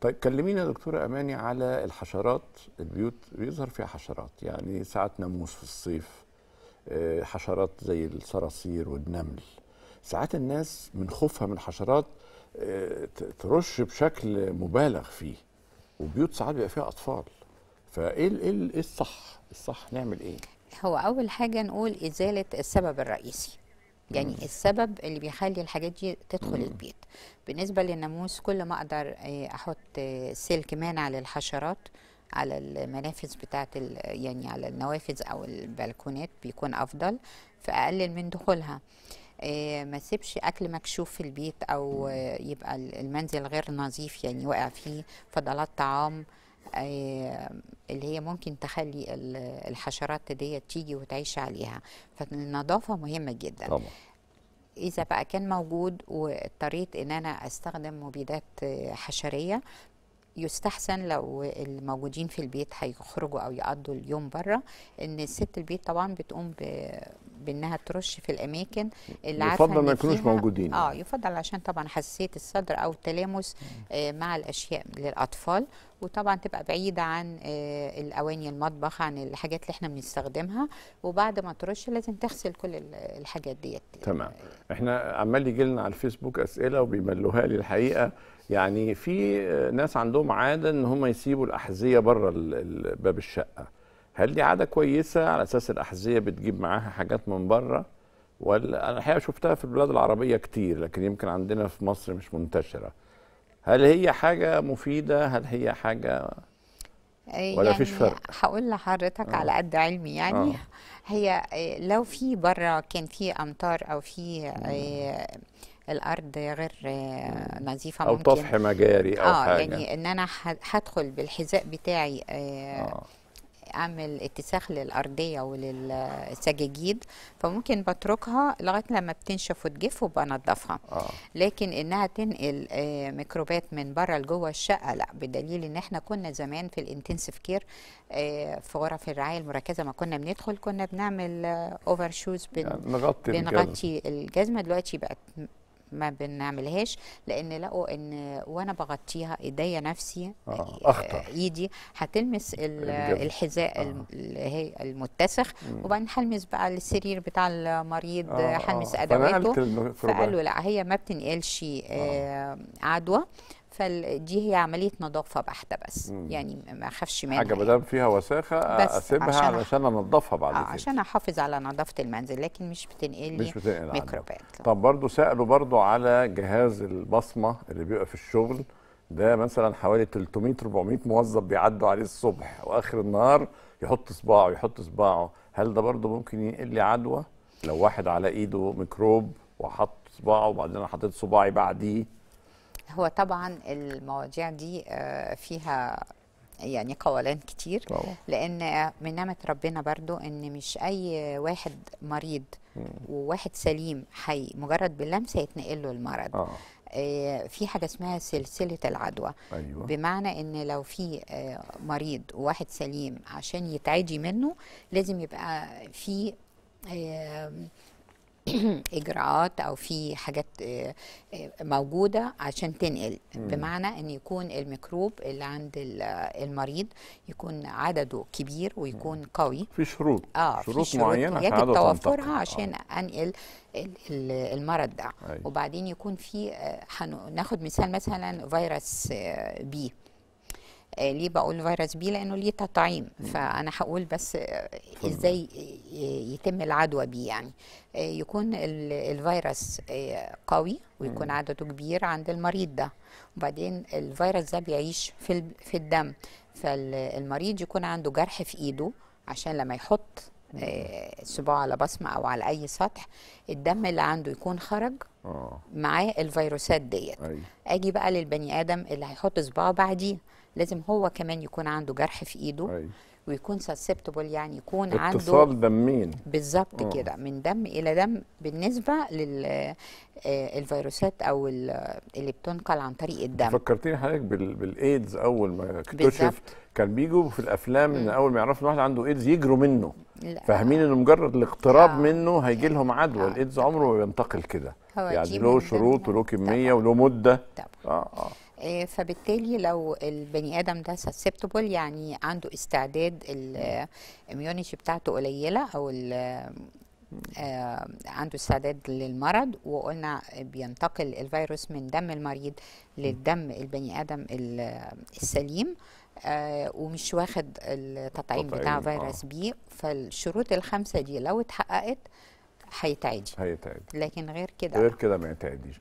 طيب كلمينا دكتورة أماني على الحشرات البيوت بيظهر فيها حشرات يعني ساعات ناموس في الصيف آه، حشرات زي الصراصير والنمل ساعات الناس من خوفها من الحشرات آه، ترش بشكل مبالغ فيه وبيوت ساعات بيبقى فيها أطفال فإيه إيه إيه الصح الصح نعمل إيه؟ هو أول حاجة نقول إزالة السبب الرئيسي يعني السبب اللي بيخلي الحاجات دي تدخل البيت بالنسبه للناموس كل ما اقدر آه، احط آه، سلك مانع للحشرات على المنافذ بتاعت يعني على النوافذ او البلكونات بيكون افضل فاقلل من دخولها آه، ما سيبش اكل مكشوف في البيت او يبقى المنزل غير نظيف يعني واقع فيه فضلات طعام اللي هي ممكن تخلي الحشرات دي تيجي وتعيش عليها فالنظافة مهمة جدا طبعا. إذا بقى كان موجود واضطريت إن أنا أستخدم مبيدات حشرية يستحسن لو الموجودين في البيت هيخرجوا او يقضوا اليوم بره ان ست البيت طبعا بتقوم بانها ترش في الاماكن اللي عارفه يفضل ما يكونوش موجودين اه يفضل عشان طبعا حساسيه الصدر او التلامس آه، مع الاشياء للاطفال وطبعا تبقى بعيده عن آه، الاواني المطبخ عن الحاجات اللي احنا بنستخدمها وبعد ما ترش لازم تغسل كل الحاجات ديت تمام احنا عمال يجي لنا على الفيسبوك اسئله وبيملوها لي الحقيقه يعني في ناس عندهم عاده ان هم يسيبوا الاحذيه بره باب الشقه هل دي عاده كويسه على اساس الاحذيه بتجيب معاها حاجات من بره ولا انا الحقيقه شفتها في البلاد العربيه كتير لكن يمكن عندنا في مصر مش منتشره هل هي حاجه مفيده هل هي حاجه إيه، ولا يعني فيش فرق هقول لحضرتك على آه. قد علمي يعني أوه. هي إيه، لو في بره كان في امطار او في إيه، الارض غير نظيفه ممكن او طفح مجاري او آه حاجه يعني ان انا هدخل بالحذاء بتاعي آه. اعمل اتساخ للارضيه وللسجاجيد فممكن بتركها لغايه لما بتنشف وتجف وبنضفها آه. لكن انها تنقل آه، ميكروبات من بره لجوه الشقه لا بدليل ان احنا كنا زمان في الانتنسيف كير آه، في غرف الرعايه المركزه ما كنا بندخل كنا بنعمل اوفر آه، شوز بن... يعني بنغطي الجزمه دلوقتي بقت ما بنعملهاش لان لقوا ان وانا بغطيها ايديا نفسي آه. آه، أخطر. ايدي هتلمس آه. الحذاء آه. هي المتسخ وبعدين هلمس بقى السرير بتاع المريض آه، هلمس آه. ادواته فقالوا لا هي ما بتنقلش آه. عدوى فدي هي عمليه نظافه بحته بس مم. يعني ما اخافش منها حاجه ما دام فيها وساخه آه، اسيبها عشان علشان انضفها بعد آه، كده عشان احافظ على نظافه المنزل لكن مش بتنقل لي مش بتنقل ميكروبات طب برضو سالوا برضو على جهاز البصمه اللي بيبقى في الشغل ده مثلا حوالي 300 400 موظف بيعدوا عليه الصبح واخر النهار يحط صباعه يحط صباعه هل ده برضه ممكن ينقل لي عدوى لو واحد على ايده ميكروب وحط صباعه وبعدين انا حطيت صباعي بعديه هو طبعا المواضيع دي آه، فيها يعني قولان كتير طبعا. لان من نعمه ربنا برضو ان مش اي واحد مريض وواحد سليم حي مجرد باللمسه يتنقل له المرض آه. آه، في حاجه اسمها سلسله العدوى أيوة. بمعنى ان لو في مريض وواحد سليم عشان يتعدي منه لازم يبقى في اجراءات او في حاجات آه، آه، موجوده عشان تنقل بمعنى ان يكون الميكروب اللي عند آه، المريض يكون عدده كبير ويكون قوي في شروط اه شروط, شروط معينه يجب توفرها عشان آه. انقل المرض ده أي. أيوة. وبعدين يكون في هناخد مثال مثلا فيروس بي آه، ليه بقول فيروس بي لانه ليه تطعيم فانا هقول بس آه، ازاي يتم العدوى بيه يعني آه، يكون الفيروس قوي ويكون عدده كبير عند المريض ده وبعدين الفيروس ده بيعيش في في الدم فالمريض يكون عنده جرح في ايده عشان لما يحط صباعه على بصمه او على اي سطح الدم اللي عنده يكون خرج معاه الفيروسات ديت أيوه. اجي بقى للبني ادم اللي هيحط صباعه بعديه لازم هو كمان يكون عنده جرح في ايده أي. ويكون سسبتبل يعني يكون اتصال عنده اتصال دمين بالظبط آه. كده من دم الى دم بالنسبه للفيروسات آه، او اللي بتنقل عن طريق الدم فكرتيني حضرتك بالايدز اول ما اكتشف كان بيجوا في الافلام ان اول ما يعرفوا ان واحد عنده ايدز يجروا منه فاهمين ان مجرد الاقتراب آه. منه هيجي لهم عدوى آه. الايدز عمره ما بينتقل كده يعني له شروط يعني. وله كميه وله مده طبعا. اه اه آه، فبالتالي لو البني ادم ده سسبتبل يعني عنده استعداد الاميونيتي بتاعته قليله او آه عنده استعداد للمرض وقلنا بينتقل الفيروس من دم المريض للدم البني ادم السليم آه ومش واخد التطعيم بتاع آه. فيروس آه. بي فالشروط الخمسه دي لو اتحققت هيتعدي هيتعدي لكن غير كده غير كده ما يتعديش